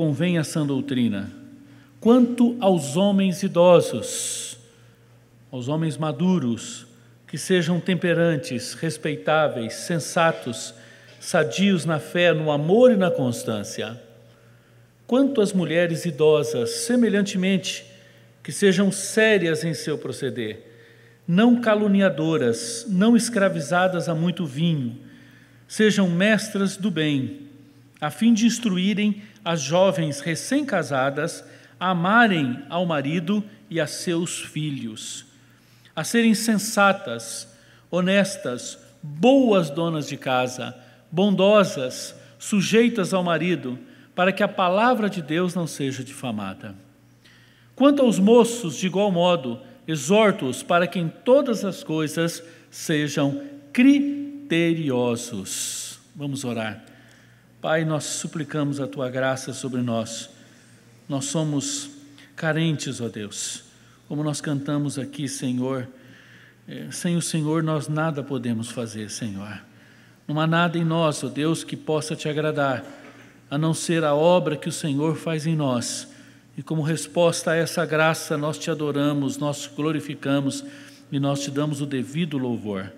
convém a sã doutrina. Quanto aos homens idosos, aos homens maduros, que sejam temperantes, respeitáveis, sensatos, sadios na fé, no amor e na constância. Quanto às mulheres idosas, semelhantemente, que sejam sérias em seu proceder, não caluniadoras, não escravizadas a muito vinho, sejam mestras do bem, a fim de instruírem as jovens recém-casadas amarem ao marido e a seus filhos, a serem sensatas, honestas, boas donas de casa, bondosas, sujeitas ao marido, para que a palavra de Deus não seja difamada. Quanto aos moços, de igual modo, exorto-os para que em todas as coisas sejam criteriosos. Vamos orar. Pai, nós suplicamos a tua graça sobre nós. Nós somos carentes, ó Deus. Como nós cantamos aqui, Senhor, eh, sem o Senhor nós nada podemos fazer, Senhor. Não há nada em nós, ó Deus, que possa te agradar, a não ser a obra que o Senhor faz em nós. E como resposta a essa graça, nós te adoramos, nós te glorificamos e nós te damos o devido louvor.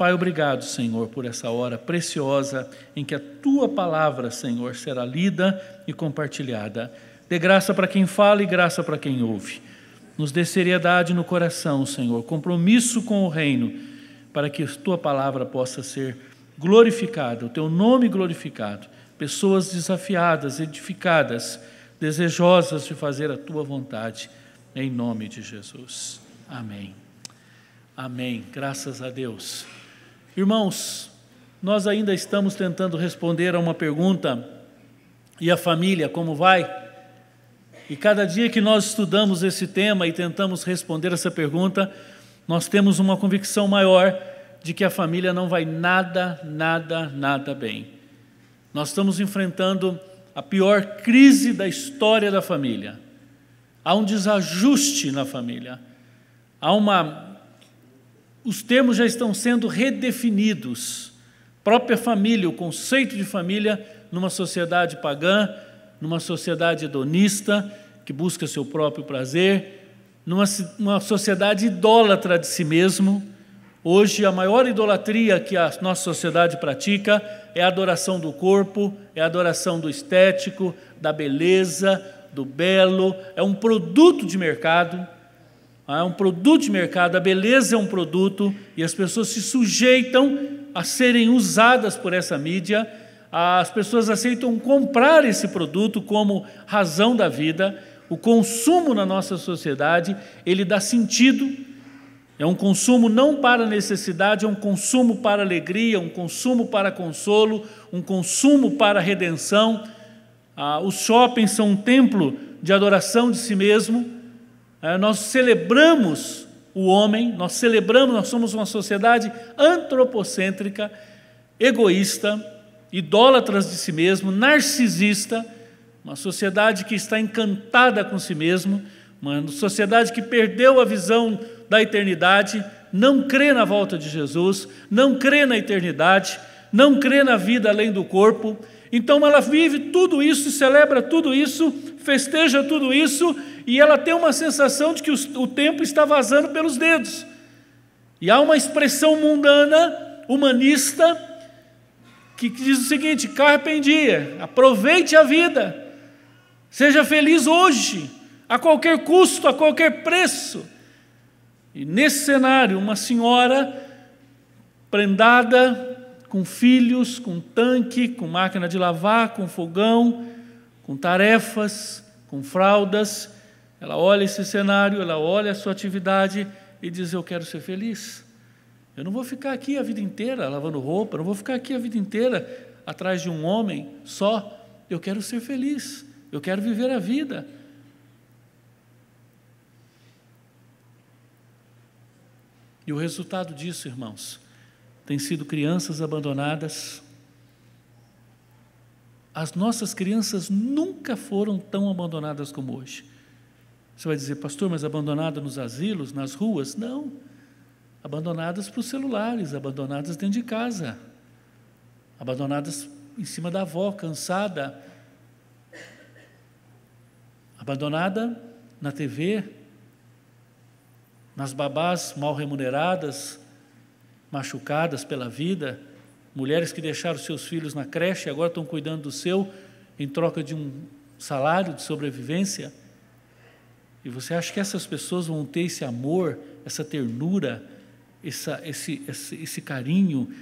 Pai, obrigado, Senhor, por essa hora preciosa em que a tua palavra, Senhor, será lida e compartilhada. Dê graça para quem fala e graça para quem ouve. Nos dê seriedade no coração, Senhor, compromisso com o reino, para que a tua palavra possa ser glorificada, o teu nome glorificado, pessoas desafiadas, edificadas, desejosas de fazer a tua vontade, em nome de Jesus. Amém. Amém. Graças a Deus. Irmãos, nós ainda estamos tentando responder a uma pergunta: e a família, como vai? E cada dia que nós estudamos esse tema e tentamos responder essa pergunta, nós temos uma convicção maior de que a família não vai nada, nada, nada bem. Nós estamos enfrentando a pior crise da história da família. Há um desajuste na família. Há uma os termos já estão sendo redefinidos. Própria família, o conceito de família numa sociedade pagã, numa sociedade hedonista, que busca seu próprio prazer, numa sociedade idólatra de si mesmo. Hoje, a maior idolatria que a nossa sociedade pratica é a adoração do corpo, é a adoração do estético, da beleza, do belo, é um produto de mercado ah, é um produto de mercado, a beleza é um produto e as pessoas se sujeitam a serem usadas por essa mídia. As pessoas aceitam comprar esse produto como razão da vida. O consumo na nossa sociedade, ele dá sentido. É um consumo não para necessidade, é um consumo para alegria, um consumo para consolo, um consumo para redenção. Ah, os shoppings são um templo de adoração de si mesmo eh, nós celebramos o homem, nós celebramos, nós somos uma sociedade antropocêntrica, egoísta, idólatras de si mesmo, narcisista, uma sociedade que está encantada com si mesmo, uma sociedade que perdeu a visão da eternidade, não crê na volta de Jesus, não crê na eternidade, não crê na vida além do corpo então ela vive tudo isso, celebra tudo isso, festeja tudo isso, e ela tem uma sensação de que o tempo está vazando pelos dedos. E há uma expressão mundana, humanista, que diz o seguinte: carpe dia, aproveite a vida, seja feliz hoje, a qualquer custo, a qualquer preço. E nesse cenário, uma senhora prendada com filhos, com tanque, com máquina de lavar, com fogão, com tarefas, com fraldas. Ela olha esse cenário, ela olha a sua atividade e diz: Eu quero ser feliz. Eu não vou ficar aqui a vida inteira lavando roupa, não vou ficar aqui a vida inteira atrás de um homem só. Eu quero ser feliz, eu quero viver a vida. E o resultado disso, irmãos, têm sido crianças abandonadas. As nossas crianças nunca foram tão abandonadas como hoje. Você vai dizer, pastor, mas abandonada nos asilos, nas ruas? Não. Abandonadas para os celulares, abandonadas dentro de casa, abandonadas em cima da avó, cansada, abandonada na TV, nas babás mal remuneradas, machucadas pela vida, mulheres que deixaram seus filhos na creche e agora estão cuidando do seu em troca de um salário de sobrevivência. E você acha que essas pessoas vão ter esse amor, essa ternura, essa, esse, esse, esse carinho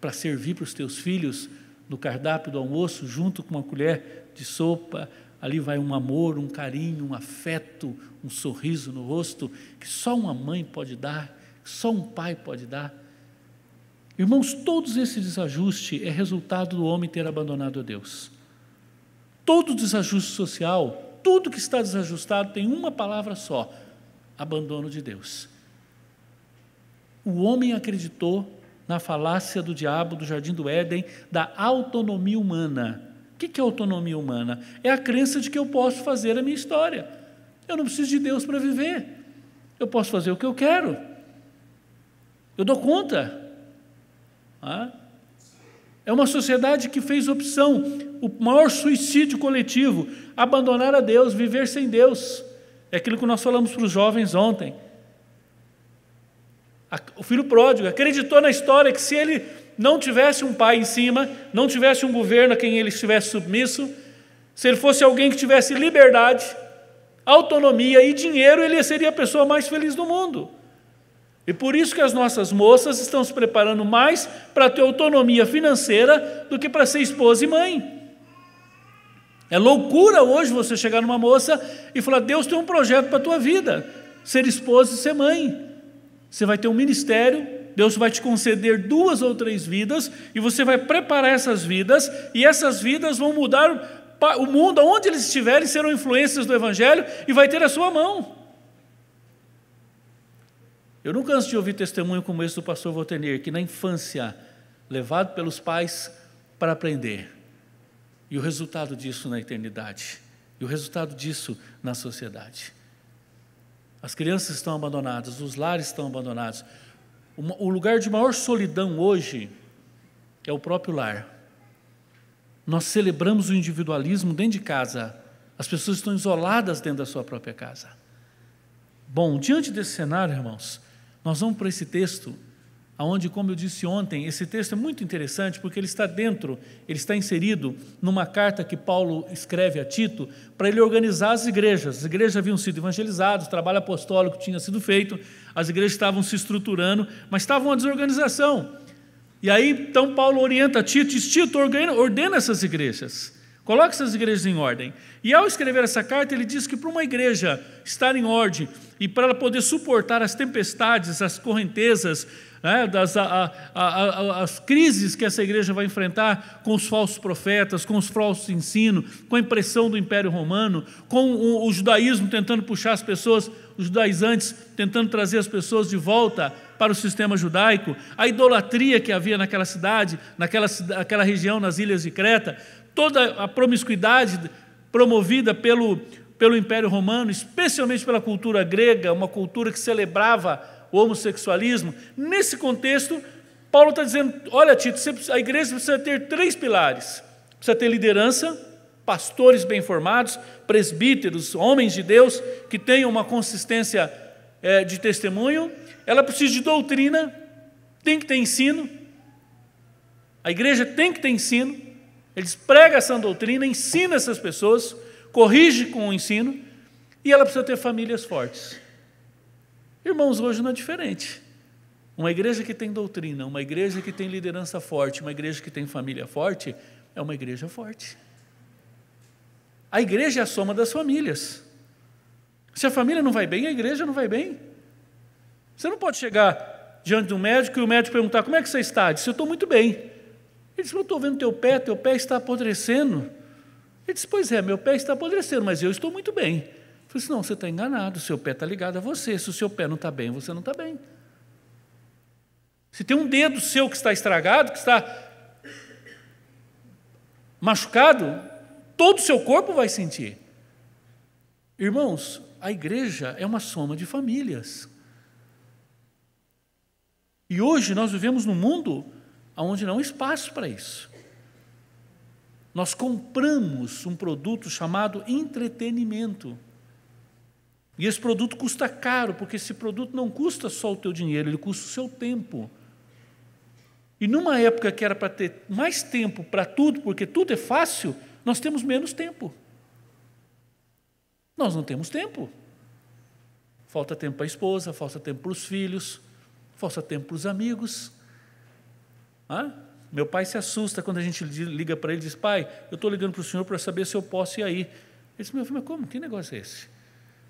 para servir para os teus filhos no cardápio do almoço, junto com uma colher de sopa? Ali vai um amor, um carinho, um afeto, um sorriso no rosto que só uma mãe pode dar, que só um pai pode dar. Irmãos, todos esse desajuste é resultado do homem ter abandonado a Deus. Todo desajuste social, tudo que está desajustado tem uma palavra só: abandono de Deus. O homem acreditou na falácia do diabo do jardim do Éden, da autonomia humana. O que é autonomia humana? É a crença de que eu posso fazer a minha história. Eu não preciso de Deus para viver. Eu posso fazer o que eu quero. Eu dou conta. É uma sociedade que fez opção, o maior suicídio coletivo, abandonar a Deus, viver sem Deus. É aquilo que nós falamos para os jovens ontem. O filho pródigo acreditou na história que se ele não tivesse um pai em cima, não tivesse um governo a quem ele estivesse submisso, se ele fosse alguém que tivesse liberdade, autonomia e dinheiro, ele seria a pessoa mais feliz do mundo. E por isso que as nossas moças estão se preparando mais para ter autonomia financeira do que para ser esposa e mãe. É loucura hoje você chegar numa moça e falar: Deus tem um projeto para a tua vida, ser esposa e ser mãe. Você vai ter um ministério, Deus vai te conceder duas ou três vidas, e você vai preparar essas vidas, e essas vidas vão mudar o mundo, aonde eles estiverem, serão influências do Evangelho, e vai ter a sua mão. Eu nunca antes de ouvir testemunho como esse do pastor Voltenier, que na infância, levado pelos pais para aprender, e o resultado disso na eternidade, e o resultado disso na sociedade. As crianças estão abandonadas, os lares estão abandonados. O lugar de maior solidão hoje é o próprio lar. Nós celebramos o individualismo dentro de casa. As pessoas estão isoladas dentro da sua própria casa. Bom, diante desse cenário, irmãos, nós vamos para esse texto, aonde, como eu disse ontem, esse texto é muito interessante porque ele está dentro, ele está inserido numa carta que Paulo escreve a Tito para ele organizar as igrejas. As igrejas haviam sido evangelizadas, o trabalho apostólico tinha sido feito, as igrejas estavam se estruturando, mas estava uma desorganização. E aí, então, Paulo orienta Tito, diz, Tito ordena, ordena essas igrejas. Coloque essas igrejas em ordem. E ao escrever essa carta, ele diz que para uma igreja estar em ordem e para ela poder suportar as tempestades, as correntezas, né, das, a, a, a, as crises que essa igreja vai enfrentar com os falsos profetas, com os falsos ensinos, com a impressão do Império Romano, com o, o judaísmo tentando puxar as pessoas, os judaizantes tentando trazer as pessoas de volta para o sistema judaico, a idolatria que havia naquela cidade, naquela, naquela região, nas ilhas de Creta toda a promiscuidade promovida pelo, pelo Império Romano, especialmente pela cultura grega, uma cultura que celebrava o homossexualismo. Nesse contexto, Paulo está dizendo: olha, Tito, a igreja precisa ter três pilares: precisa ter liderança, pastores bem formados, presbíteros, homens de Deus que tenham uma consistência é, de testemunho, ela precisa de doutrina, tem que ter ensino, a igreja tem que ter ensino. Eles pregam essa doutrina, ensina essas pessoas, corrige com o ensino, e ela precisa ter famílias fortes. Irmãos, hoje não é diferente. Uma igreja que tem doutrina, uma igreja que tem liderança forte, uma igreja que tem família forte, é uma igreja forte. A igreja é a soma das famílias. Se a família não vai bem, a igreja não vai bem. Você não pode chegar diante de um médico e o médico perguntar: como é que você está? Diz: eu estou muito bem. Ele disse: "Eu estou vendo teu pé, teu pé está apodrecendo. Ele disse: Pois é, meu pé está apodrecendo, mas eu estou muito bem. Eu disse: assim, Não, você está enganado, seu pé está ligado a você. Se o seu pé não está bem, você não está bem. Se tem um dedo seu que está estragado, que está machucado, todo o seu corpo vai sentir. Irmãos, a igreja é uma soma de famílias. E hoje nós vivemos num mundo onde não há espaço para isso. Nós compramos um produto chamado entretenimento. E esse produto custa caro, porque esse produto não custa só o teu dinheiro, ele custa o seu tempo. E numa época que era para ter mais tempo para tudo, porque tudo é fácil, nós temos menos tempo. Nós não temos tempo. Falta tempo para a esposa, falta tempo para os filhos, falta tempo para os amigos meu pai se assusta quando a gente liga para ele e diz: Pai, eu estou ligando para o senhor para saber se eu posso ir aí. Ele disse: Meu filho, mas como? Que negócio é esse?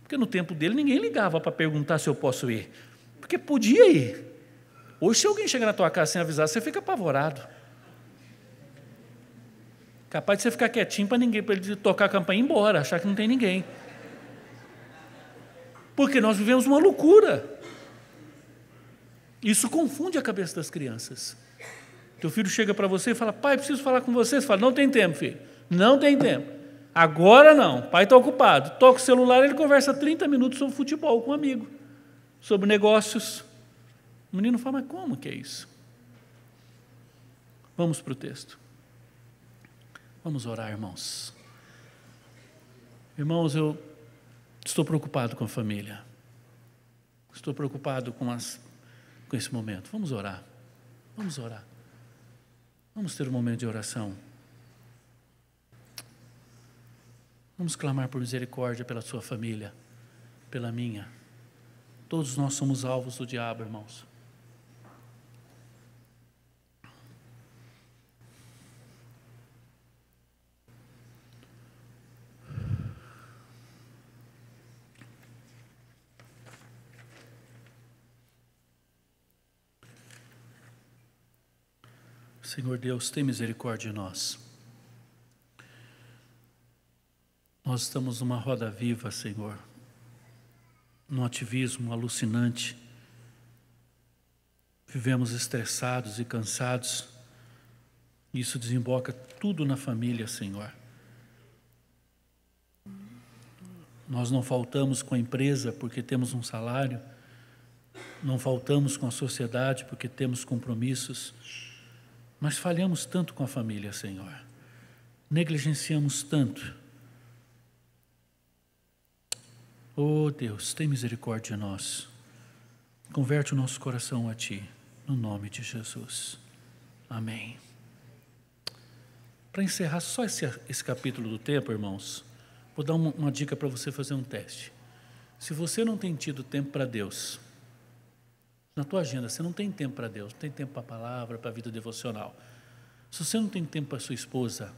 Porque no tempo dele ninguém ligava para perguntar se eu posso ir. Porque podia ir. Hoje, se alguém chegar na tua casa sem avisar, você fica apavorado. Capaz de você ficar quietinho para ninguém, para ele tocar a campainha e ir embora, achar que não tem ninguém. Porque nós vivemos uma loucura. Isso confunde a cabeça das crianças. Teu filho chega para você e fala: Pai, preciso falar com você. Você fala: Não tem tempo, filho. Não tem tempo. Agora não. pai está ocupado. Toca o celular, ele conversa 30 minutos sobre futebol com um amigo, sobre negócios. O menino fala: Mas como que é isso? Vamos para o texto. Vamos orar, irmãos. Irmãos, eu estou preocupado com a família. Estou preocupado com, as, com esse momento. Vamos orar. Vamos orar. Vamos ter um momento de oração. Vamos clamar por misericórdia pela sua família, pela minha. Todos nós somos alvos do diabo, irmãos. Senhor Deus, tem misericórdia de nós. Nós estamos numa roda viva, Senhor, num ativismo alucinante. Vivemos estressados e cansados. Isso desemboca tudo na família, Senhor. Nós não faltamos com a empresa porque temos um salário, não faltamos com a sociedade porque temos compromissos mas falhamos tanto com a família, Senhor. Negligenciamos tanto. Oh Deus, tem misericórdia de nós. Converte o nosso coração a Ti, no nome de Jesus. Amém. Para encerrar só esse, esse capítulo do tempo, irmãos, vou dar uma, uma dica para você fazer um teste. Se você não tem tido tempo para Deus, na tua agenda. Você não tem tempo para Deus, não tem tempo para a palavra, para a vida devocional. Se você não tem tempo para sua esposa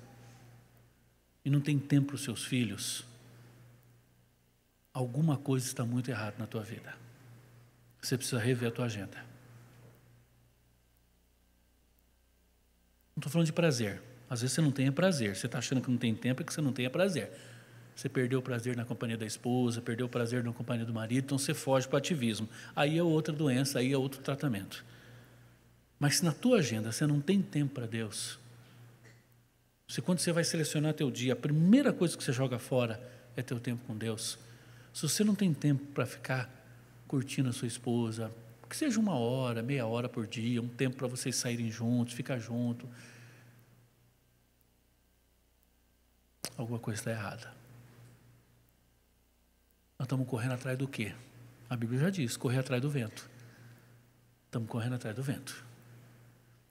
e não tem tempo para os seus filhos, alguma coisa está muito errada na tua vida. Você precisa rever a tua agenda. Não estou falando de prazer. Às vezes você não tem prazer. Você está achando que não tem tempo e é que você não tem prazer. Você perdeu o prazer na companhia da esposa, perdeu o prazer na companhia do marido, então você foge para o ativismo. Aí é outra doença, aí é outro tratamento. Mas se na tua agenda você não tem tempo para Deus, se quando você vai selecionar teu dia, a primeira coisa que você joga fora é teu tempo com Deus. Se você não tem tempo para ficar curtindo a sua esposa, que seja uma hora, meia hora por dia, um tempo para vocês saírem juntos, ficar junto, alguma coisa está errada. Nós estamos correndo atrás do quê? A Bíblia já diz: correr atrás do vento. Estamos correndo atrás do vento.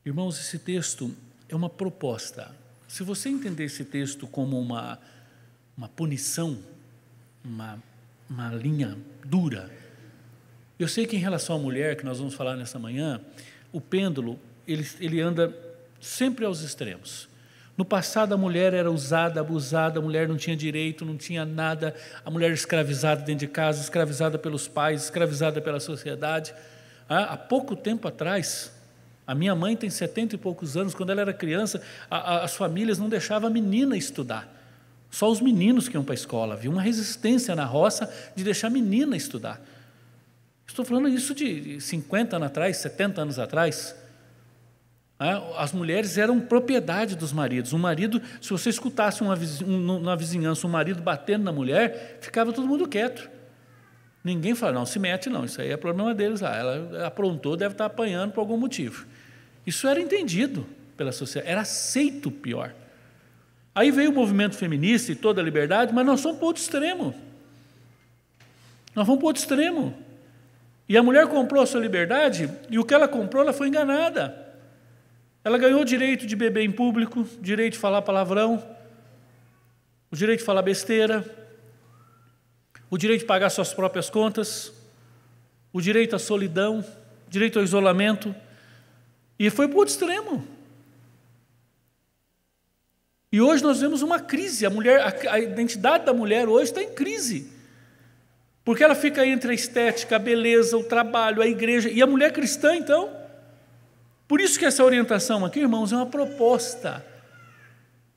Irmãos, esse texto é uma proposta. Se você entender esse texto como uma, uma punição, uma, uma linha dura, eu sei que em relação à mulher, que nós vamos falar nessa manhã, o pêndulo ele, ele anda sempre aos extremos. No passado, a mulher era usada, abusada, a mulher não tinha direito, não tinha nada, a mulher escravizada dentro de casa, escravizada pelos pais, escravizada pela sociedade. Ah, há pouco tempo atrás, a minha mãe tem setenta e poucos anos, quando ela era criança, a, a, as famílias não deixavam a menina estudar. Só os meninos que iam para a escola. Havia uma resistência na roça de deixar a menina estudar. Estou falando isso de 50 anos atrás, 70 anos atrás. As mulheres eram propriedade dos maridos. O marido, se você escutasse uma, uma vizinhança, um marido batendo na mulher, ficava todo mundo quieto. Ninguém fala, não, se mete, não, isso aí é problema deles lá. Ela aprontou, deve estar apanhando por algum motivo. Isso era entendido pela sociedade, era aceito pior. Aí veio o movimento feminista e toda a liberdade, mas nós somos para outro extremo. Nós vamos para outro extremo. E a mulher comprou a sua liberdade, e o que ela comprou, ela foi enganada. Ela ganhou o direito de beber em público, direito de falar palavrão, o direito de falar besteira, o direito de pagar suas próprias contas, o direito à solidão, direito ao isolamento. E foi para o outro extremo. E hoje nós vemos uma crise. A mulher, a, identidade da mulher hoje está em crise. Porque ela fica entre a estética, a beleza, o trabalho, a igreja. E a mulher cristã, então, por isso que essa orientação aqui, irmãos, é uma proposta,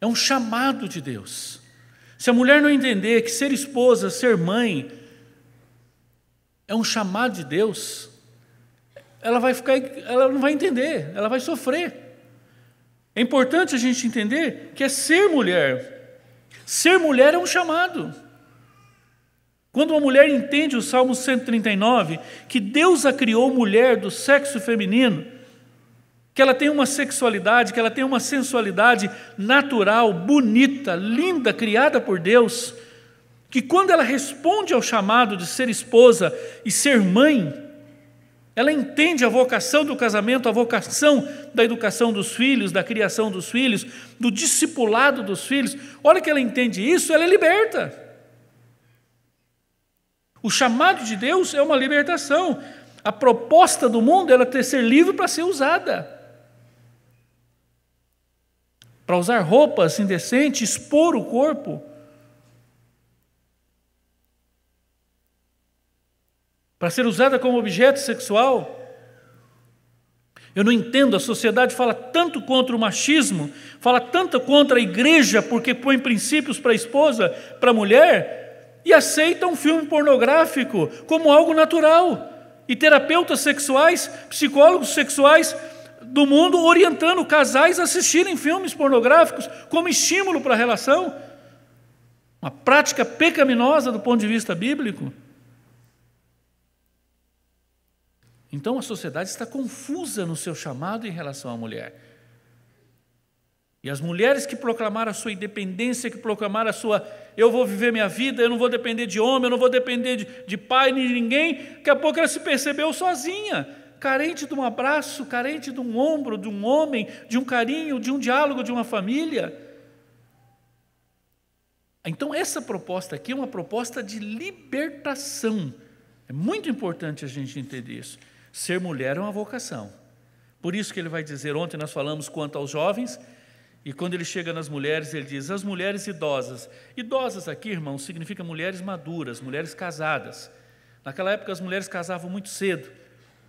é um chamado de Deus. Se a mulher não entender que ser esposa, ser mãe, é um chamado de Deus, ela vai ficar, ela não vai entender, ela vai sofrer. É importante a gente entender que é ser mulher. Ser mulher é um chamado. Quando uma mulher entende o Salmo 139, que Deus a criou mulher do sexo feminino, que ela tem uma sexualidade, que ela tem uma sensualidade natural, bonita, linda, criada por Deus, que quando ela responde ao chamado de ser esposa e ser mãe, ela entende a vocação do casamento, a vocação da educação dos filhos, da criação dos filhos, do discipulado dos filhos. Olha que ela entende isso, ela é liberta. O chamado de Deus é uma libertação. A proposta do mundo é ela ter ser livre para ser usada para usar roupas assim indecentes, expor o corpo, para ser usada como objeto sexual. Eu não entendo, a sociedade fala tanto contra o machismo, fala tanto contra a igreja, porque põe princípios para a esposa, para a mulher, e aceita um filme pornográfico como algo natural. E terapeutas sexuais, psicólogos sexuais, do mundo orientando casais a assistirem filmes pornográficos como estímulo para a relação. Uma prática pecaminosa do ponto de vista bíblico. Então a sociedade está confusa no seu chamado em relação à mulher. E as mulheres que proclamaram a sua independência, que proclamaram a sua eu vou viver minha vida, eu não vou depender de homem, eu não vou depender de, de pai nem de ninguém, daqui a pouco ela se percebeu sozinha carente de um abraço, carente de um ombro, de um homem, de um carinho, de um diálogo, de uma família. Então, essa proposta aqui é uma proposta de libertação. É muito importante a gente entender isso. Ser mulher é uma vocação. Por isso que ele vai dizer, ontem nós falamos quanto aos jovens, e quando ele chega nas mulheres, ele diz: as mulheres idosas. Idosas aqui, irmão, significa mulheres maduras, mulheres casadas. Naquela época, as mulheres casavam muito cedo.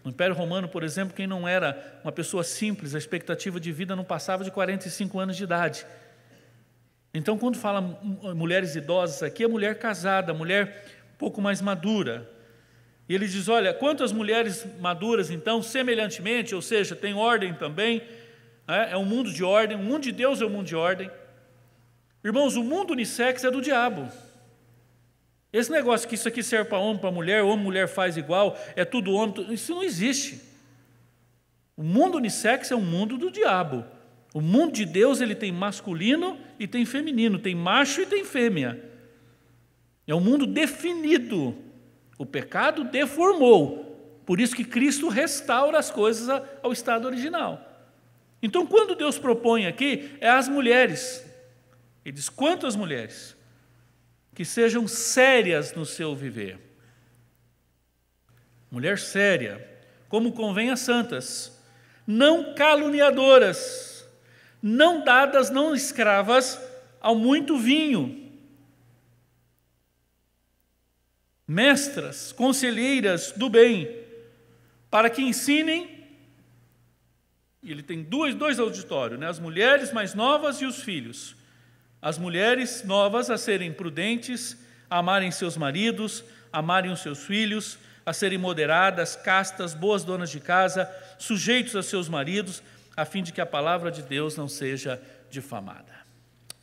No Império Romano, por exemplo, quem não era uma pessoa simples, a expectativa de vida não passava de 45 anos de idade. Então, quando fala mulheres idosas aqui, é mulher casada, mulher um pouco mais madura. E ele diz: Olha, quantas mulheres maduras, então, semelhantemente, ou seja, tem ordem também, né? é um mundo de ordem, o mundo de Deus é um mundo de ordem. Irmãos, o mundo unissex é do diabo. Esse negócio que isso aqui serve para homem, para mulher, homem, mulher faz igual, é tudo homem, isso não existe. O mundo unissex é um mundo do diabo. O mundo de Deus ele tem masculino e tem feminino, tem macho e tem fêmea. É um mundo definido. O pecado deformou. Por isso que Cristo restaura as coisas ao estado original. Então, quando Deus propõe aqui, é as mulheres. Ele diz: quantas mulheres? que sejam sérias no seu viver. Mulher séria, como convém a santas, não caluniadoras, não dadas, não escravas ao muito vinho. Mestras, conselheiras do bem, para que ensinem. Ele tem dois, dois auditórios, né? as mulheres mais novas e os filhos as mulheres novas a serem prudentes, a amarem seus maridos, a amarem os seus filhos, a serem moderadas, castas, boas donas de casa, sujeitos a seus maridos, a fim de que a palavra de Deus não seja difamada.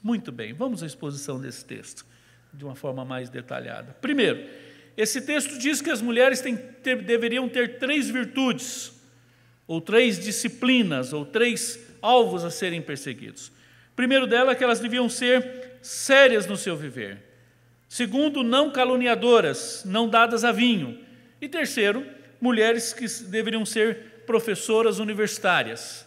Muito bem, vamos à exposição desse texto de uma forma mais detalhada. Primeiro, esse texto diz que as mulheres têm, ter, deveriam ter três virtudes, ou três disciplinas, ou três alvos a serem perseguidos. Primeiro dela, é que elas deviam ser sérias no seu viver. Segundo, não caluniadoras, não dadas a vinho. E terceiro, mulheres que deveriam ser professoras universitárias.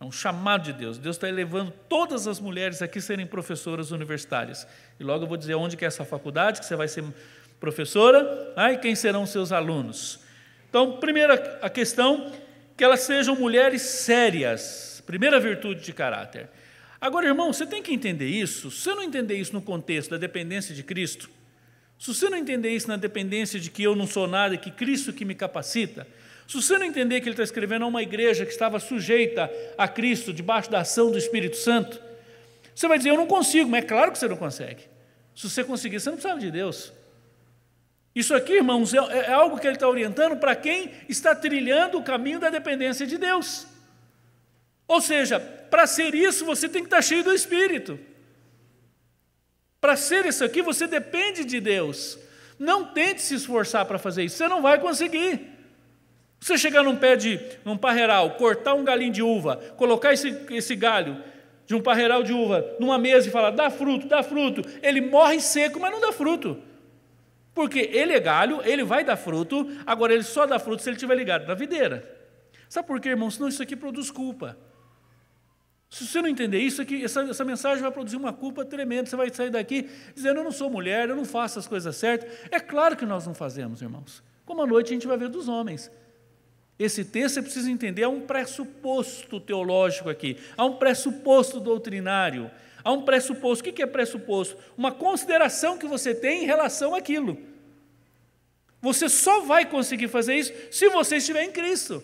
É um chamado de Deus. Deus está elevando todas as mulheres aqui a serem professoras universitárias. E logo eu vou dizer onde que é essa faculdade, que você vai ser professora, ah, e quem serão seus alunos. Então, primeira a questão, que elas sejam mulheres sérias. Primeira virtude de caráter. Agora, irmão, você tem que entender isso. Se você não entender isso no contexto da dependência de Cristo, se você não entender isso na dependência de que eu não sou nada, e que Cristo que me capacita, se você não entender que ele está escrevendo a uma igreja que estava sujeita a Cristo, debaixo da ação do Espírito Santo, você vai dizer, eu não consigo, mas é claro que você não consegue. Se você conseguir, você não precisa de Deus. Isso aqui, irmãos, é, é algo que ele está orientando para quem está trilhando o caminho da dependência de Deus. Ou seja, para ser isso, você tem que estar tá cheio do Espírito. Para ser isso aqui, você depende de Deus. Não tente se esforçar para fazer isso, você não vai conseguir. Você chegar num pé de num parreiral, cortar um galinho de uva, colocar esse, esse galho de um parreiral de uva numa mesa e falar, dá fruto, dá fruto. Ele morre seco, mas não dá fruto. Porque ele é galho, ele vai dar fruto, agora ele só dá fruto se ele estiver ligado na videira. Sabe por quê, irmão? Senão isso aqui produz culpa. Se você não entender isso, é que essa, essa, mensagem vai produzir uma culpa tremenda. Você vai sair daqui dizendo: Eu não sou mulher, eu não faço as coisas certas. É claro que nós não fazemos, irmãos. Como à noite a gente vai ver dos homens. Esse texto você precisa entender: há é um pressuposto teológico aqui, há um pressuposto doutrinário, há um pressuposto. O que é pressuposto? Uma consideração que você tem em relação àquilo. Você só vai conseguir fazer isso se você estiver em Cristo.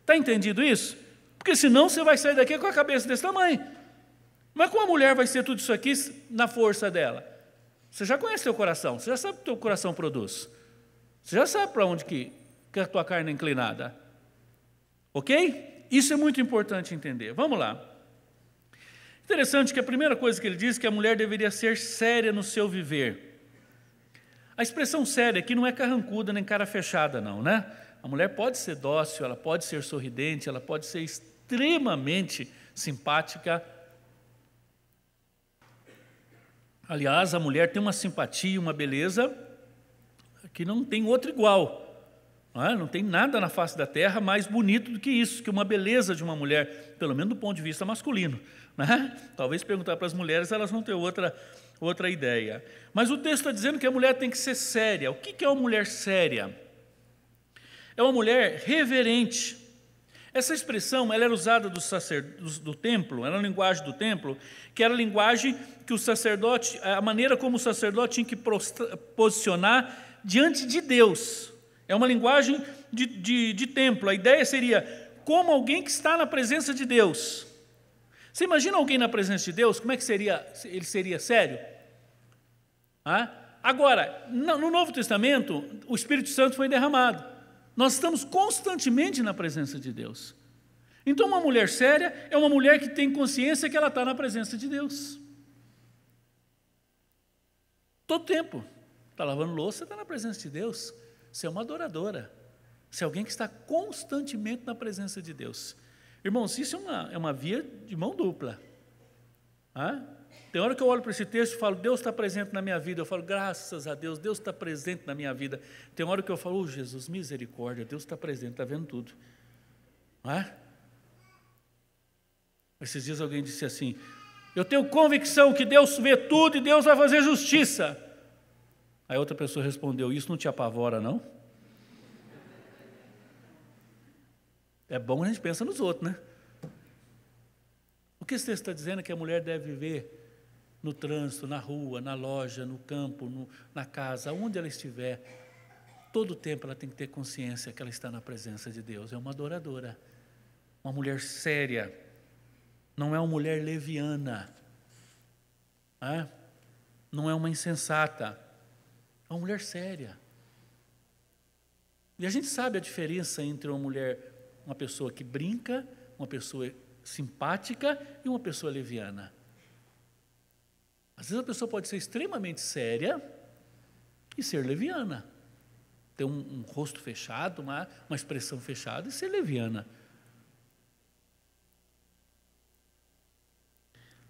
Está entendido isso? Porque senão você vai sair daqui com a cabeça desse tamanho. Mas como a mulher vai ser tudo isso aqui na força dela? Você já conhece seu coração, você já sabe o que teu coração produz. Você já sabe para onde que, que a tua carne é inclinada. Ok? Isso é muito importante entender. Vamos lá. Interessante que a primeira coisa que ele diz é que a mulher deveria ser séria no seu viver. A expressão séria aqui não é carrancuda nem cara fechada, não, né? A mulher pode ser dócil, ela pode ser sorridente, ela pode ser extremamente simpática. Aliás, a mulher tem uma simpatia, uma beleza que não tem outro igual. Não, é? não tem nada na face da terra mais bonito do que isso, que uma beleza de uma mulher, pelo menos do ponto de vista masculino. Né? Talvez perguntar para as mulheres, elas vão ter outra, outra ideia. Mas o texto está dizendo que a mulher tem que ser séria. O que é uma mulher séria? É uma mulher reverente, essa expressão ela era usada do, do, do, templo, era a linguagem do templo, que era a linguagem que o sacerdote, a maneira como o sacerdote tinha que prostra, posicionar diante de Deus. É uma linguagem de, de, de templo. A ideia seria como alguém que está na presença de Deus. Você imagina alguém na presença de Deus? Como é que seria? Ele seria sério? Ah? Agora, no Novo Testamento, o Espírito Santo foi derramado. Nós estamos constantemente na presença de Deus. Então, uma mulher séria é uma mulher que tem consciência que ela está na presença de Deus. Todo tempo. Está lavando louça, está na presença de Deus. Você é uma adoradora. Você é alguém que está constantemente na presença de Deus. Irmãos, isso é uma, é uma via de mão dupla. Ah? Tem hora que eu olho para esse texto e falo, Deus está presente na minha vida. Eu falo, graças a Deus, Deus está presente na minha vida. Tem hora que eu falo, oh, Jesus, misericórdia, Deus está presente, está vendo tudo. Não é? Esses dias alguém disse assim: Eu tenho convicção que Deus vê tudo e Deus vai fazer justiça. Aí outra pessoa respondeu: Isso não te apavora, não? É bom a gente pensa nos outros, né? O que esse texto está dizendo é que a mulher deve viver no trânsito, na rua, na loja, no campo, no, na casa, onde ela estiver, todo tempo ela tem que ter consciência que ela está na presença de Deus. É uma adoradora, uma mulher séria, não é uma mulher leviana, né? não é uma insensata, é uma mulher séria. E a gente sabe a diferença entre uma mulher, uma pessoa que brinca, uma pessoa simpática e uma pessoa leviana. Às vezes a pessoa pode ser extremamente séria e ser leviana. Ter um, um rosto fechado, uma, uma expressão fechada e ser leviana.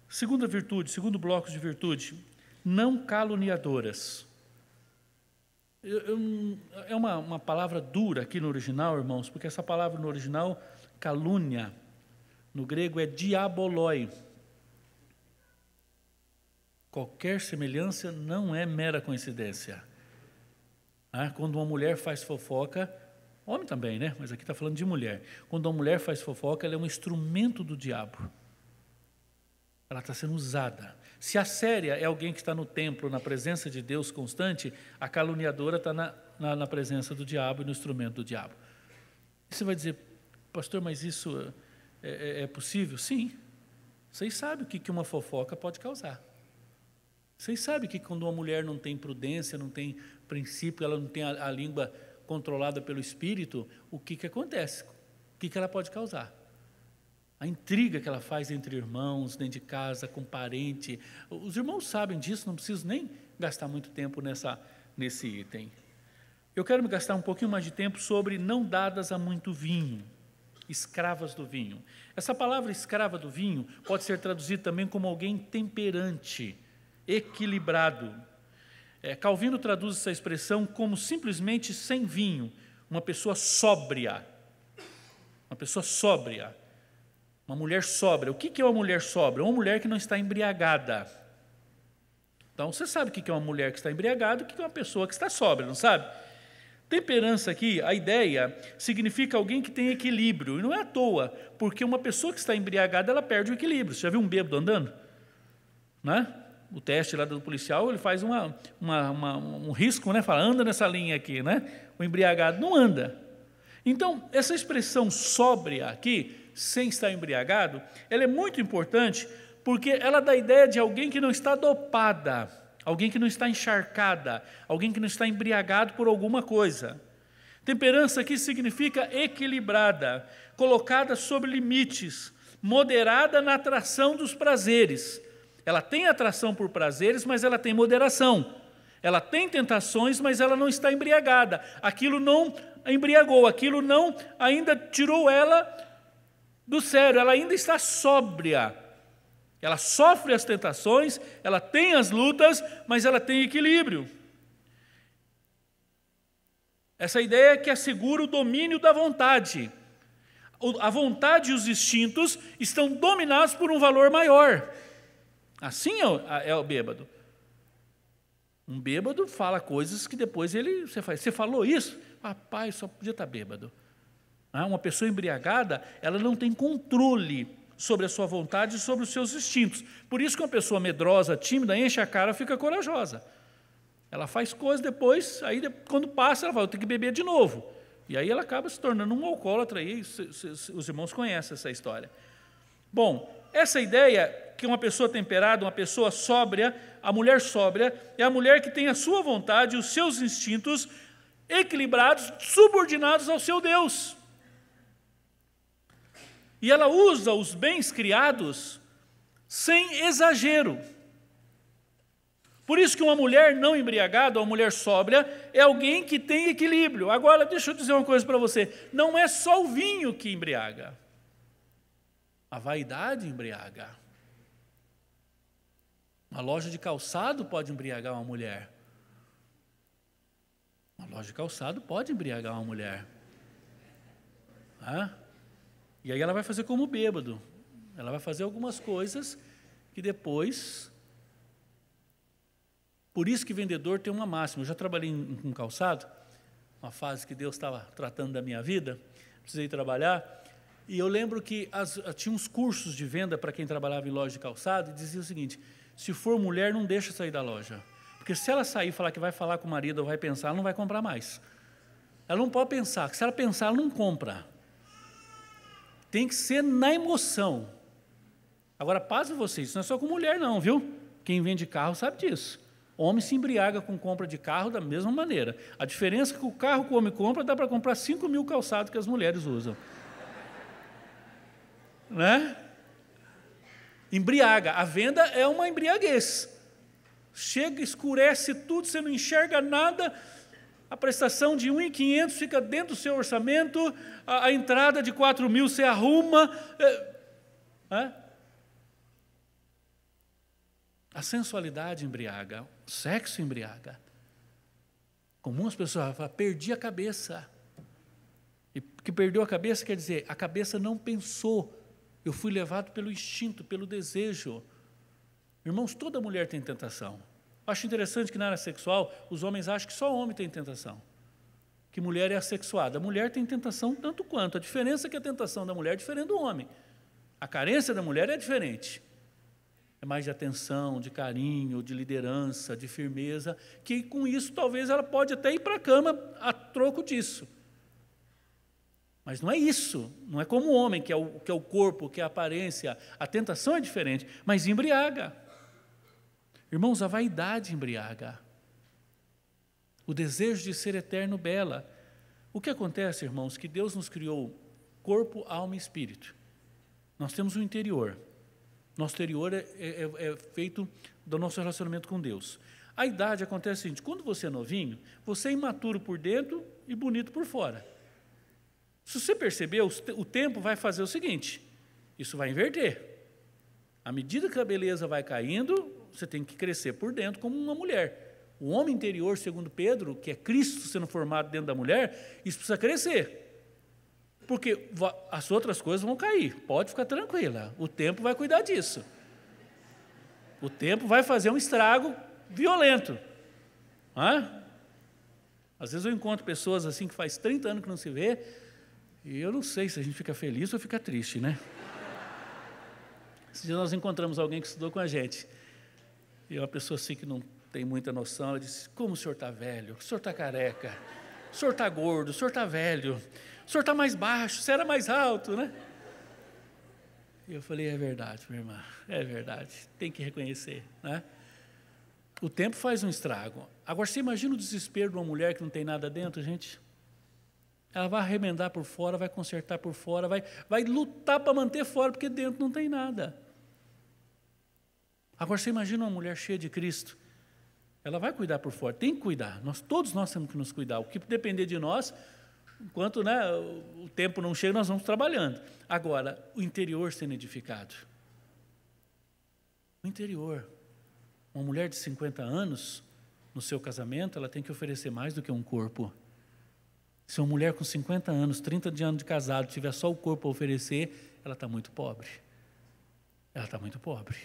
Segunda virtude, segundo bloco de virtude, não caluniadoras. é uma, uma palavra dura aqui no original, irmãos, porque essa palavra no original, calúnia, no grego é diaboloi. Qualquer semelhança não é mera coincidência. Ah, quando uma mulher faz fofoca, homem também, né? Mas aqui está falando de mulher. Quando uma mulher faz fofoca, ela é um instrumento do diabo. Ela está sendo usada. Se a séria é alguém que está no templo, na presença de Deus constante, a caluniadora está na, na, na presença do diabo e no instrumento do diabo. E você vai dizer, pastor, mas isso é, é, é possível? Sim. Vocês sabem o que uma fofoca pode causar. Vocês sabem que quando uma mulher não tem prudência, não tem princípio, ela não tem a, a língua controlada pelo espírito, o que, que acontece? O que, que ela pode causar? A intriga que ela faz entre irmãos, dentro de casa, com parente. Os irmãos sabem disso, não preciso nem gastar muito tempo nessa, nesse item. Eu quero me gastar um pouquinho mais de tempo sobre não dadas a muito vinho, escravas do vinho. Essa palavra escrava do vinho pode ser traduzida também como alguém temperante equilibrado. É, Calvino traduz essa expressão como simplesmente sem vinho, uma pessoa sóbria. Uma pessoa sóbria. Uma mulher sóbria. O que é uma mulher sóbria? Uma mulher que não está embriagada. Então, você sabe o que é uma mulher que está embriagada, o que é uma pessoa que está sóbria, não sabe? Temperança aqui, a ideia, significa alguém que tem equilíbrio. E não é à toa, porque uma pessoa que está embriagada, ela perde o equilíbrio. Você já viu um bêbado andando? Né? o teste lá do policial, ele faz uma, uma, uma, um risco, né? Fala, anda nessa linha aqui, né? O embriagado não anda. Então, essa expressão sóbria aqui, sem estar embriagado, ela é muito importante porque ela dá a ideia de alguém que não está dopada, alguém que não está encharcada, alguém que não está embriagado por alguma coisa. Temperança aqui significa equilibrada, colocada sobre limites, moderada na atração dos prazeres ela tem atração por prazeres, mas ela tem moderação. Ela tem tentações, mas ela não está embriagada. Aquilo não a embriagou, aquilo não ainda tirou ela do sério, ela ainda está sóbria. Ela sofre as tentações, ela tem as lutas, mas ela tem equilíbrio. Essa ideia é que assegura o domínio da vontade. A vontade e os instintos estão dominados por um valor maior. Assim é o, é o bêbado. Um bêbado fala coisas que depois ele você faz. Você falou isso? Rapaz, só podia estar tá bêbado. Né? Uma pessoa embriagada, ela não tem controle sobre a sua vontade e sobre os seus instintos. Por isso que uma pessoa medrosa, tímida, enche a cara, fica corajosa. Ela faz coisas depois, aí quando passa, ela fala, eu tenho que beber de novo. E aí ela acaba se tornando um alcoólatra, aí os irmãos conhecem essa história. Bom, essa ideia que uma pessoa temperada, uma pessoa sóbria, a mulher sóbria, é a mulher que tem a sua vontade, os seus instintos equilibrados, subordinados ao seu Deus. E ela usa os bens criados sem exagero. Por isso que uma mulher não embriagada, uma mulher sóbria, é alguém que tem equilíbrio. Agora, deixa eu dizer uma coisa para você: não é só o vinho que embriaga. A vaidade embriaga. Uma loja de calçado pode embriagar uma mulher. Uma loja de calçado pode embriagar uma mulher. Ah? E aí ela vai fazer como bêbado. Ela vai fazer algumas coisas que depois. Por isso que vendedor tem uma máxima. Eu já trabalhei com calçado, uma fase que Deus estava tratando da minha vida, precisei trabalhar. E eu lembro que as, ah, tinha uns cursos de venda para quem trabalhava em loja de calçado e dizia o seguinte: se for mulher, não deixa sair da loja. Porque se ela sair e falar que vai falar com o marido ou vai pensar, ela não vai comprar mais. Ela não pode pensar, se ela pensar, ela não compra. Tem que ser na emoção. Agora, passa vocês, isso não é só com mulher, não, viu? Quem vende carro sabe disso. Homem se embriaga com compra de carro da mesma maneira. A diferença é que o carro que o homem compra dá para comprar 5 mil calçados que as mulheres usam né? Embriaga. A venda é uma embriaguez. Chega, escurece tudo, você não enxerga nada. A prestação de 1,500 fica dentro do seu orçamento. A, a entrada de 4 mil você arruma. É, é? A sensualidade embriaga, o sexo embriaga. Comum as pessoas falam, perdi a cabeça. E que perdeu a cabeça quer dizer, a cabeça não pensou eu fui levado pelo instinto, pelo desejo. Irmãos, toda mulher tem tentação. Acho interessante que na área sexual, os homens acham que só homem tem tentação. Que mulher é assexuada. A mulher tem tentação tanto quanto. A diferença é que a tentação da mulher é diferente do homem. A carência da mulher é diferente. É mais de atenção, de carinho, de liderança, de firmeza, que com isso talvez ela pode até ir para a cama a troco disso. Mas não é isso, não é como o homem, que é o, que é o corpo, que é a aparência, a tentação é diferente, mas embriaga. Irmãos, a vaidade embriaga. O desejo de ser eterno bela. O que acontece, irmãos, que Deus nos criou corpo, alma e espírito. Nós temos um interior. Nosso interior é, é, é, é feito do nosso relacionamento com Deus. A idade acontece o seguinte: quando você é novinho, você é imaturo por dentro e bonito por fora. Se você perceber, o tempo vai fazer o seguinte: isso vai inverter. À medida que a beleza vai caindo, você tem que crescer por dentro como uma mulher. O homem interior, segundo Pedro, que é Cristo sendo formado dentro da mulher, isso precisa crescer. Porque as outras coisas vão cair, pode ficar tranquila, o tempo vai cuidar disso. O tempo vai fazer um estrago violento. Hã? Às vezes eu encontro pessoas assim que faz 30 anos que não se vê, e eu não sei se a gente fica feliz ou fica triste, né? Esse dia nós encontramos alguém que estudou com a gente. E uma pessoa assim que não tem muita noção, ela disse: Como o senhor está velho? O senhor está careca? O senhor está gordo? O senhor está velho? O senhor está mais baixo? senhor era mais alto, né? E eu falei: É verdade, minha irmã, é verdade. Tem que reconhecer, né? O tempo faz um estrago. Agora, você imagina o desespero de uma mulher que não tem nada dentro, gente? Ela vai remendar por fora, vai consertar por fora, vai, vai lutar para manter fora, porque dentro não tem nada. Agora você imagina uma mulher cheia de Cristo. Ela vai cuidar por fora, tem que cuidar. Nós, todos nós temos que nos cuidar. O que depender de nós, enquanto né, o tempo não chega, nós vamos trabalhando. Agora, o interior sendo edificado. O interior. Uma mulher de 50 anos, no seu casamento, ela tem que oferecer mais do que um corpo. Se uma mulher com 50 anos, 30 de anos de casado, tiver só o corpo a oferecer, ela está muito pobre. Ela está muito pobre.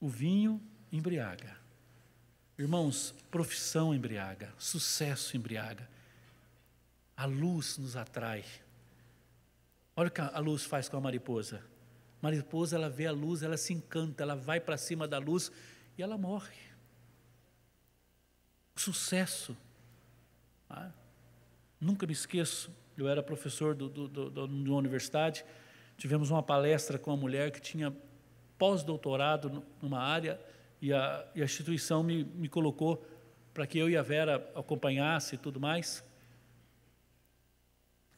O vinho embriaga. Irmãos, profissão embriaga, sucesso embriaga. A luz nos atrai. Olha o que a luz faz com a mariposa. A mariposa, ela vê a luz, ela se encanta, ela vai para cima da luz e ela morre sucesso. Ah, nunca me esqueço, eu era professor do, do, do, de uma universidade, tivemos uma palestra com uma mulher que tinha pós-doutorado numa área e a, e a instituição me, me colocou para que eu e a Vera acompanhasse e tudo mais.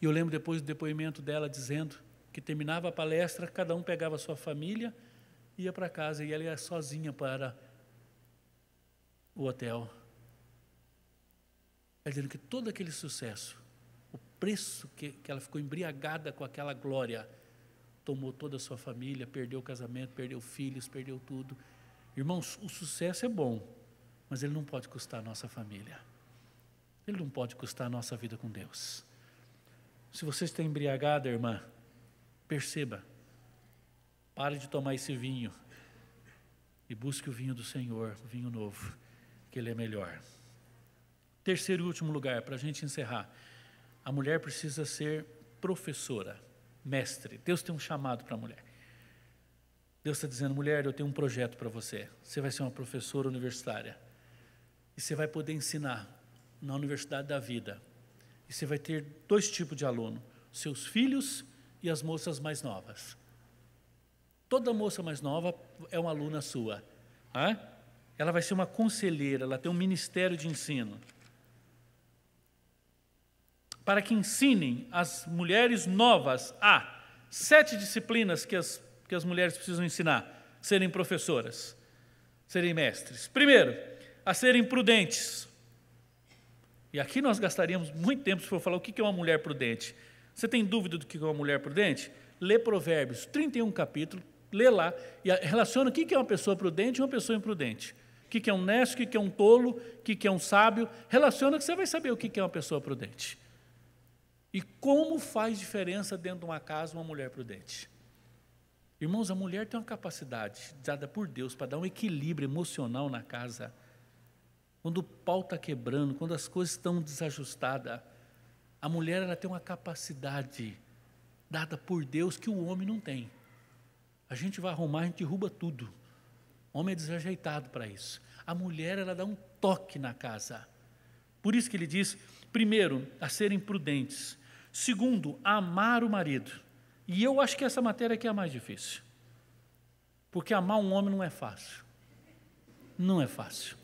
E eu lembro depois do depoimento dela dizendo que terminava a palestra, cada um pegava a sua família, ia para casa e ela ia sozinha para o hotel. Tá dizendo que todo aquele sucesso, o preço que, que ela ficou embriagada com aquela glória, tomou toda a sua família, perdeu o casamento, perdeu filhos, perdeu tudo. Irmãos, o sucesso é bom, mas ele não pode custar a nossa família. Ele não pode custar a nossa vida com Deus. Se você está embriagada, irmã, perceba. Pare de tomar esse vinho e busque o vinho do Senhor, o vinho novo, que ele é melhor. Terceiro e último lugar, para a gente encerrar. A mulher precisa ser professora, mestre. Deus tem um chamado para a mulher. Deus está dizendo, mulher, eu tenho um projeto para você. Você vai ser uma professora universitária. E você vai poder ensinar na universidade da vida. E você vai ter dois tipos de aluno: seus filhos e as moças mais novas. Toda moça mais nova é uma aluna sua. Ela vai ser uma conselheira, ela tem um ministério de ensino para que ensinem as mulheres novas a sete disciplinas que as, que as mulheres precisam ensinar, serem professoras, serem mestres. Primeiro, a serem prudentes. E aqui nós gastaríamos muito tempo se for falar o que é uma mulher prudente. Você tem dúvida do que é uma mulher prudente? Lê Provérbios, 31 capítulo, lê lá e relaciona o que é uma pessoa prudente e uma pessoa imprudente. O que é um nesto, o que é um tolo, o que é um sábio. Relaciona que você vai saber o que é uma pessoa prudente. E como faz diferença dentro de uma casa uma mulher prudente? Irmãos, a mulher tem uma capacidade dada por Deus para dar um equilíbrio emocional na casa. Quando o pau está quebrando, quando as coisas estão desajustadas, a mulher ela tem uma capacidade dada por Deus que o homem não tem. A gente vai arrumar, a gente derruba tudo. O homem é desajeitado para isso. A mulher ela dá um toque na casa. Por isso que ele diz, primeiro, a serem prudentes. Segundo, a amar o marido. E eu acho que essa matéria aqui é a mais difícil. Porque amar um homem não é fácil. Não é fácil.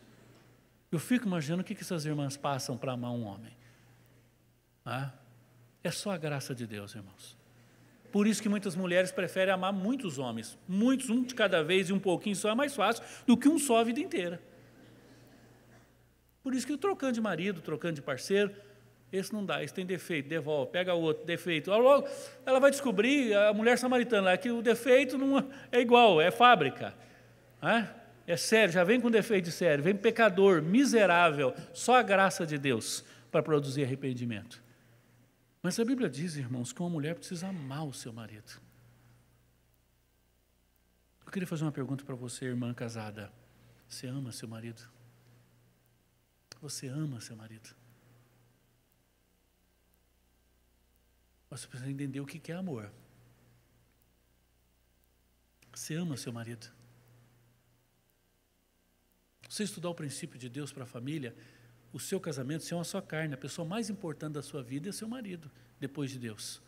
Eu fico imaginando o que essas irmãs passam para amar um homem. é só a graça de Deus, irmãos. Por isso que muitas mulheres preferem amar muitos homens. Muitos, um de cada vez e um pouquinho só é mais fácil do que um só a vida inteira. Por isso que trocando de marido, trocando de parceiro, esse não dá, esse tem defeito, devolve, pega outro, defeito. Logo, ela vai descobrir, a mulher samaritana, é que o defeito não é igual, é fábrica. É sério, já vem com defeito de sério, vem pecador, miserável, só a graça de Deus para produzir arrependimento. Mas a Bíblia diz, irmãos, que uma mulher precisa amar o seu marido. Eu queria fazer uma pergunta para você, irmã casada. Você ama seu marido? você ama seu marido. Você precisa entender o que é amor. Você ama seu marido. Você estudar o princípio de Deus para a família, o seu casamento, você é uma sua carne. A pessoa mais importante da sua vida é seu marido, depois de Deus.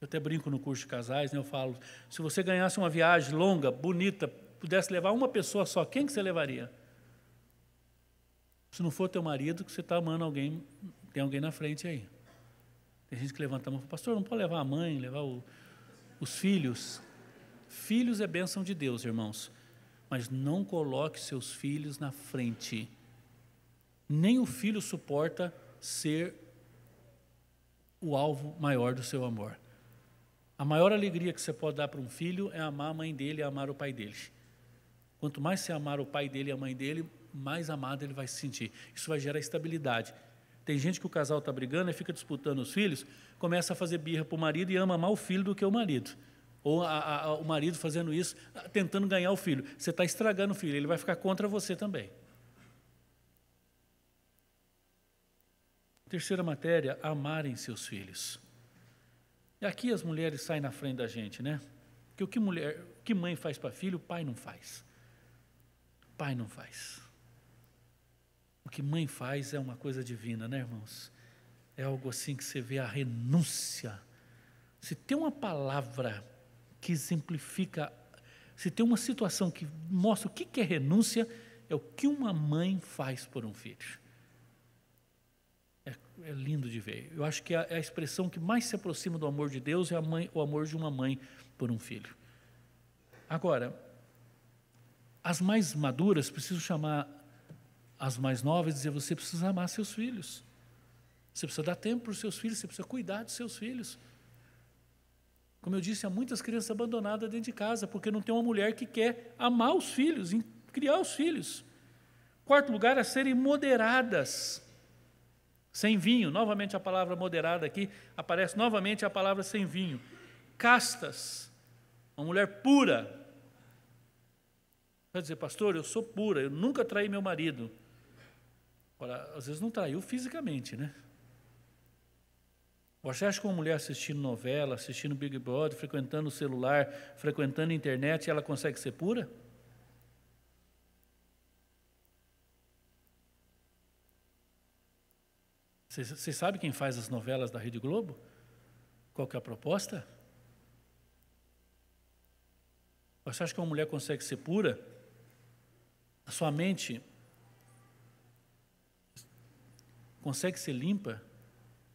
Eu até brinco no curso de casais, né, eu falo: se você ganhasse uma viagem longa, bonita, pudesse levar uma pessoa só, quem que você levaria? Se não for teu marido, que você está amando alguém, tem alguém na frente aí. Tem gente que levanta a mão e fala, pastor, não pode levar a mãe, levar o, os filhos. Filhos é bênção de Deus, irmãos. Mas não coloque seus filhos na frente. Nem o filho suporta ser o alvo maior do seu amor. A maior alegria que você pode dar para um filho é amar a mãe dele e amar o pai dele. Quanto mais você amar o pai dele e a mãe dele, mais amado ele vai se sentir. Isso vai gerar estabilidade. Tem gente que o casal está brigando e fica disputando os filhos, começa a fazer birra para o marido e ama mais o filho do que o marido. Ou a, a, o marido fazendo isso, tentando ganhar o filho. Você está estragando o filho, ele vai ficar contra você também. Terceira matéria, amarem seus filhos. E aqui as mulheres saem na frente da gente, né? Porque o que, mulher, o que mãe faz para filho, o pai não faz. O pai não faz. O que mãe faz é uma coisa divina, né, irmãos? É algo assim que você vê a renúncia. Se tem uma palavra que exemplifica, se tem uma situação que mostra o que é renúncia, é o que uma mãe faz por um filho. É, é lindo de ver. Eu acho que a, é a, expressão que mais se aproxima do amor de Deus é a mãe, o amor de uma mãe por um filho. Agora, as mais maduras, preciso chamar as mais novas diziam: você precisa amar seus filhos. Você precisa dar tempo para os seus filhos, você precisa cuidar dos seus filhos. Como eu disse, há muitas crianças abandonadas dentro de casa, porque não tem uma mulher que quer amar os filhos, criar os filhos. Quarto lugar, a serem moderadas, sem vinho. Novamente a palavra moderada aqui, aparece novamente a palavra sem vinho. Castas, uma mulher pura. Vai dizer, pastor, eu sou pura, eu nunca traí meu marido. Agora, às vezes não traiu tá, fisicamente, né? Você acha que uma mulher assistindo novela, assistindo Big Brother, frequentando o celular, frequentando a internet, ela consegue ser pura? Você sabe quem faz as novelas da Rede Globo? Qual que é a proposta? Você acha que uma mulher consegue ser pura? A sua mente consegue ser limpa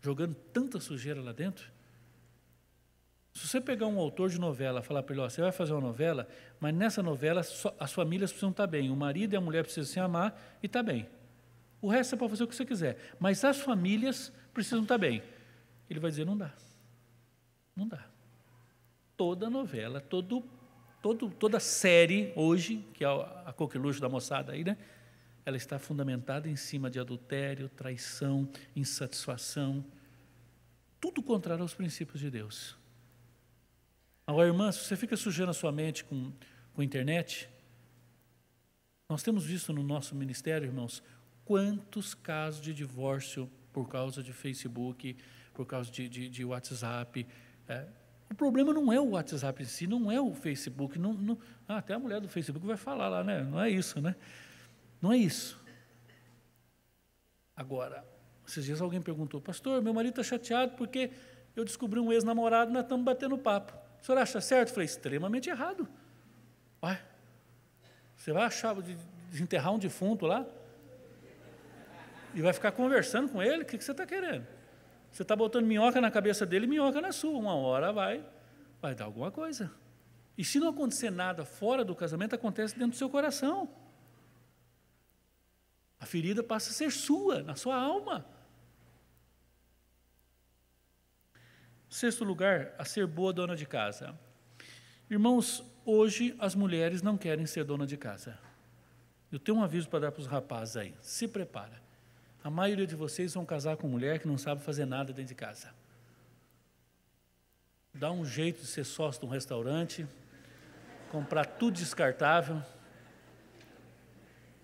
jogando tanta sujeira lá dentro? Se você pegar um autor de novela e falar para ele, você vai fazer uma novela, mas nessa novela as famílias precisam estar tá bem, o marido e a mulher precisam se amar e estar tá bem. O resto você pode fazer o que você quiser, mas as famílias precisam estar tá bem. Ele vai dizer, não dá. Não dá. Toda novela, todo, todo, toda série hoje, que é a coqueluche da moçada aí, né? ela está fundamentada em cima de adultério, traição, insatisfação, tudo contrário aos princípios de Deus. Agora, irmã, se você fica sujando a sua mente com, com internet, nós temos visto no nosso ministério, irmãos, quantos casos de divórcio por causa de Facebook, por causa de, de, de WhatsApp. É. O problema não é o WhatsApp em si, não é o Facebook. Não, não... Ah, até a mulher do Facebook vai falar lá, né? Não é isso, né? Não é isso. Agora, esses dias alguém perguntou, pastor, meu marido está chateado porque eu descobri um ex-namorado e nós estamos batendo papo. O senhor acha certo? Eu falei, extremamente errado. Ué, você vai achar, desenterrar um defunto lá? E vai ficar conversando com ele? O que, que você está querendo? Você está botando minhoca na cabeça dele e minhoca na é sua. Uma hora vai, vai dar alguma coisa. E se não acontecer nada fora do casamento, acontece dentro do seu coração. A ferida passa a ser sua, na sua alma. Sexto lugar, a ser boa dona de casa. Irmãos, hoje as mulheres não querem ser dona de casa. Eu tenho um aviso para dar para os rapazes aí. Se prepara. A maioria de vocês vão casar com mulher que não sabe fazer nada dentro de casa. Dá um jeito de ser sócio de um restaurante, comprar tudo descartável.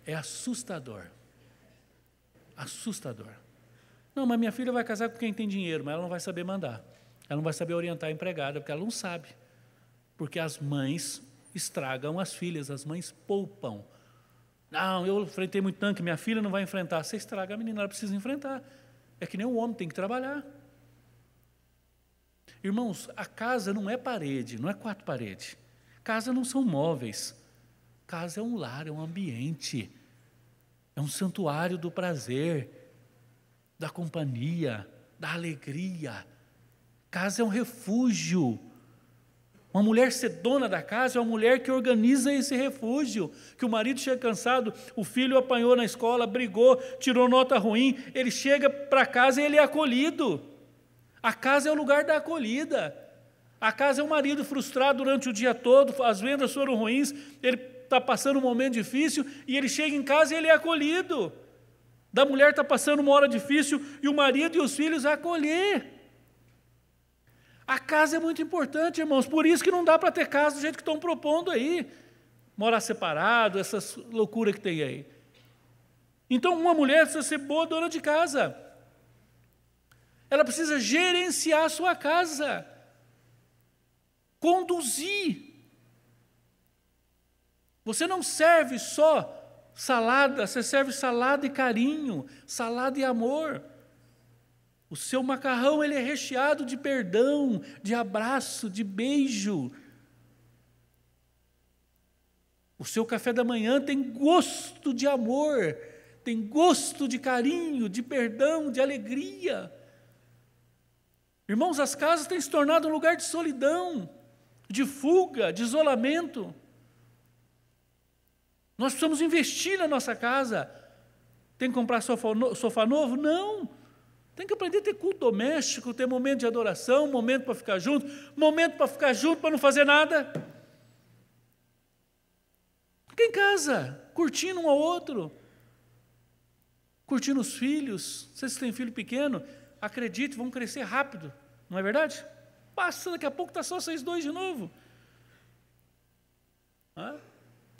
É assustador assustador. Não, mas minha filha vai casar com quem tem dinheiro, mas ela não vai saber mandar. Ela não vai saber orientar a empregada, porque ela não sabe. Porque as mães estragam as filhas, as mães poupam. Não, eu enfrentei muito tanque, minha filha não vai enfrentar. Você estraga a menina, ela precisa enfrentar. É que nem o um homem tem que trabalhar. Irmãos, a casa não é parede, não é quatro paredes. Casa não são móveis. Casa é um lar, é um ambiente. É um santuário do prazer, da companhia, da alegria. Casa é um refúgio. Uma mulher ser dona da casa é uma mulher que organiza esse refúgio. Que o marido chega cansado, o filho apanhou na escola, brigou, tirou nota ruim, ele chega para casa e ele é acolhido. A casa é o lugar da acolhida. A casa é um marido frustrado durante o dia todo, as vendas foram ruins, ele está passando um momento difícil e ele chega em casa e ele é acolhido. Da mulher está passando uma hora difícil e o marido e os filhos acolher. A casa é muito importante, irmãos, por isso que não dá para ter casa do jeito que estão propondo aí. Morar separado, essa loucura que tem aí. Então, uma mulher precisa ser boa dona de casa. Ela precisa gerenciar a sua casa, conduzir você não serve só salada, você serve salada e carinho, salada e amor. O seu macarrão ele é recheado de perdão, de abraço, de beijo. O seu café da manhã tem gosto de amor, tem gosto de carinho, de perdão, de alegria. Irmãos, as casas têm se tornado um lugar de solidão, de fuga, de isolamento. Nós precisamos investir na nossa casa. Tem que comprar sofá, no, sofá novo? Não. Tem que aprender a ter culto doméstico, ter momento de adoração, momento para ficar junto, momento para ficar junto para não fazer nada. Fica em casa, curtindo um ao outro, curtindo os filhos. Vocês têm filho pequeno, acredite, vão crescer rápido, não é verdade? Passa, daqui a pouco está só vocês dois de novo. Hã?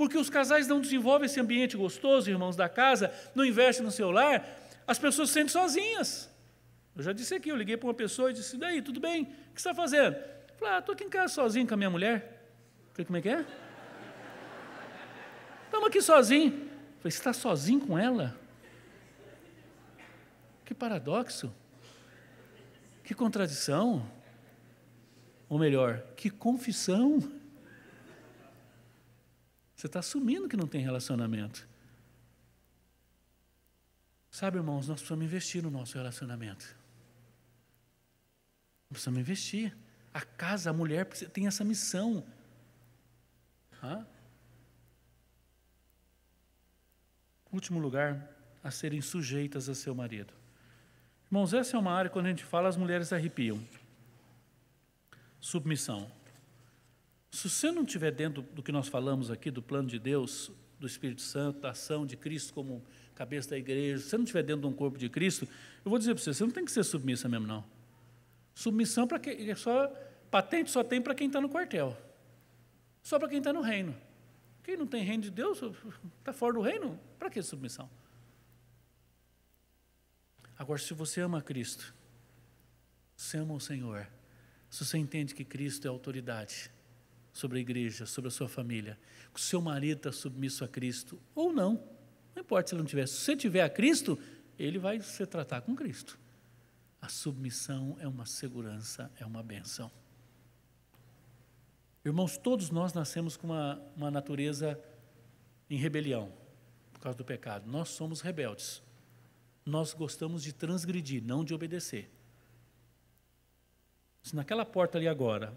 porque os casais não desenvolvem esse ambiente gostoso, irmãos da casa, não investem no seu lar, as pessoas se sentem sozinhas. Eu já disse aqui, eu liguei para uma pessoa e disse, daí, tudo bem, o que você está fazendo? Eu falei, ah, estou aqui em casa sozinho com a minha mulher. falei, como é que é? Estamos aqui sozinho. falei, você está sozinho com ela? Que paradoxo. Que contradição. Ou melhor, que confissão. Você está assumindo que não tem relacionamento. Sabe, irmãos, nós precisamos investir no nosso relacionamento. Precisamos investir. A casa, a mulher tem essa missão. Hã? Último lugar, a serem sujeitas a seu marido. Irmãos, essa é uma área, quando a gente fala, as mulheres arrepiam. Submissão. Se você não estiver dentro do que nós falamos aqui, do plano de Deus, do Espírito Santo, da ação de Cristo como cabeça da igreja, se você não estiver dentro de um corpo de Cristo, eu vou dizer para você, você não tem que ser submissa mesmo, não. Submissão para quem. É só, patente só tem para quem está no quartel. Só para quem está no reino. Quem não tem reino de Deus, está fora do reino, para que submissão? Agora, se você ama Cristo, se ama o Senhor, se você entende que Cristo é autoridade, sobre a igreja, sobre a sua família, que o seu marido está submisso a Cristo ou não. Não importa se ele não tiver. Se você tiver a Cristo, ele vai se tratar com Cristo. A submissão é uma segurança, é uma benção. Irmãos, todos nós nascemos com uma, uma natureza em rebelião, por causa do pecado. Nós somos rebeldes. Nós gostamos de transgredir, não de obedecer. Se naquela porta ali agora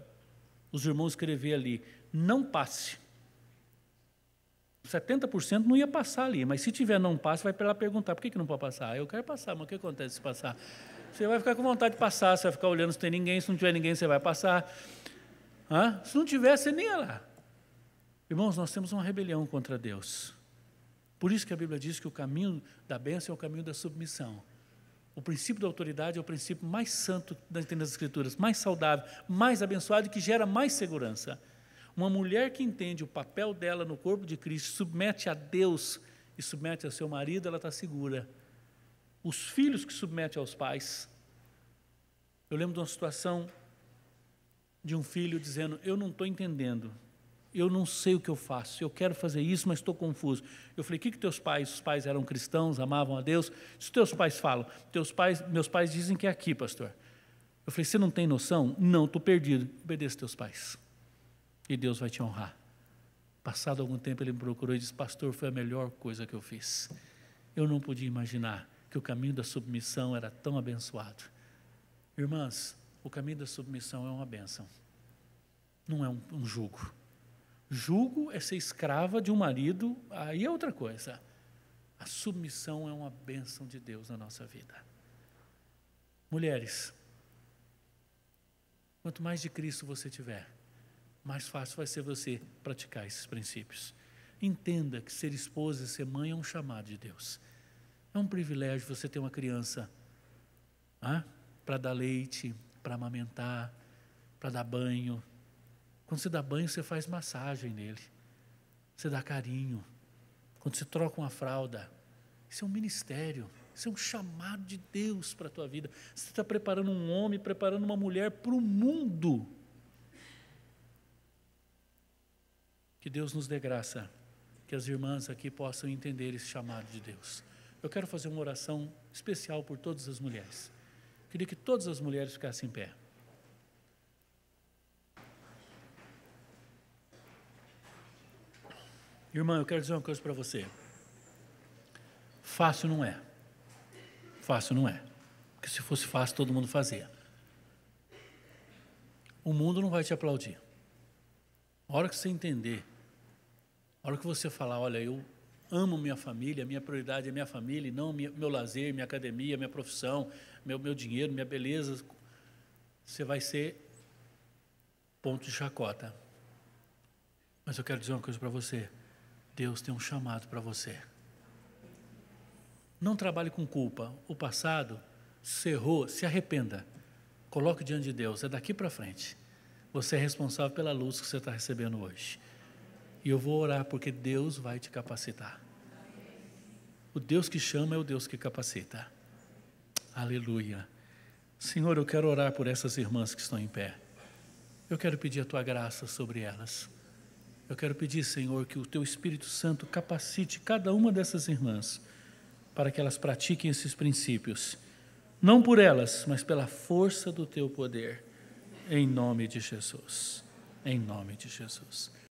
os irmãos escrever ali, não passe. 70% não ia passar ali, mas se tiver não passe, vai para lá perguntar, por que, que não pode passar? Ah, eu quero passar, mas o que acontece se passar? Você vai ficar com vontade de passar, você vai ficar olhando se tem ninguém, se não tiver ninguém, você vai passar. Hã? Se não tiver, você nem ia lá. Irmãos, nós temos uma rebelião contra Deus. Por isso que a Bíblia diz que o caminho da bênção é o caminho da submissão. O princípio da autoridade é o princípio mais santo das Escrituras, mais saudável, mais abençoado e que gera mais segurança. Uma mulher que entende o papel dela no corpo de Cristo, submete a Deus e submete ao seu marido, ela está segura. Os filhos que submetem aos pais. Eu lembro de uma situação de um filho dizendo: Eu não estou entendendo eu não sei o que eu faço, eu quero fazer isso, mas estou confuso. Eu falei, o que, que teus pais, os pais eram cristãos, amavam a Deus? Se teus pais falam, teus pais, meus pais dizem que é aqui, pastor. Eu falei, você não tem noção? Não, estou perdido. Obedeça teus pais. E Deus vai te honrar. Passado algum tempo ele me procurou e disse, pastor, foi a melhor coisa que eu fiz. Eu não podia imaginar que o caminho da submissão era tão abençoado. Irmãs, o caminho da submissão é uma bênção. Não é um, um jugo. Julgo é ser escrava de um marido, aí é outra coisa. A submissão é uma bênção de Deus na nossa vida. Mulheres, quanto mais de Cristo você tiver, mais fácil vai ser você praticar esses princípios. Entenda que ser esposa e ser mãe é um chamado de Deus. É um privilégio você ter uma criança ah, para dar leite, para amamentar, para dar banho, quando você dá banho, você faz massagem nele. Você dá carinho. Quando você troca uma fralda. Isso é um ministério. Isso é um chamado de Deus para a tua vida. Você está preparando um homem, preparando uma mulher para o mundo. Que Deus nos dê graça. Que as irmãs aqui possam entender esse chamado de Deus. Eu quero fazer uma oração especial por todas as mulheres. Queria que todas as mulheres ficassem em pé. Irmã, eu quero dizer uma coisa para você. Fácil não é. Fácil não é. Porque se fosse fácil, todo mundo fazia. O mundo não vai te aplaudir. A hora que você entender, a hora que você falar, olha, eu amo minha família, minha prioridade é minha família, e não meu lazer, minha academia, minha profissão, meu, meu dinheiro, minha beleza, você vai ser ponto de chacota. Mas eu quero dizer uma coisa para você. Deus tem um chamado para você. Não trabalhe com culpa. O passado, se errou, se arrependa. Coloque diante de Deus. É daqui para frente. Você é responsável pela luz que você está recebendo hoje. E eu vou orar porque Deus vai te capacitar. O Deus que chama é o Deus que capacita. Aleluia. Senhor, eu quero orar por essas irmãs que estão em pé. Eu quero pedir a tua graça sobre elas. Eu quero pedir, Senhor, que o Teu Espírito Santo capacite cada uma dessas irmãs para que elas pratiquem esses princípios, não por elas, mas pela força do Teu poder, em nome de Jesus. Em nome de Jesus.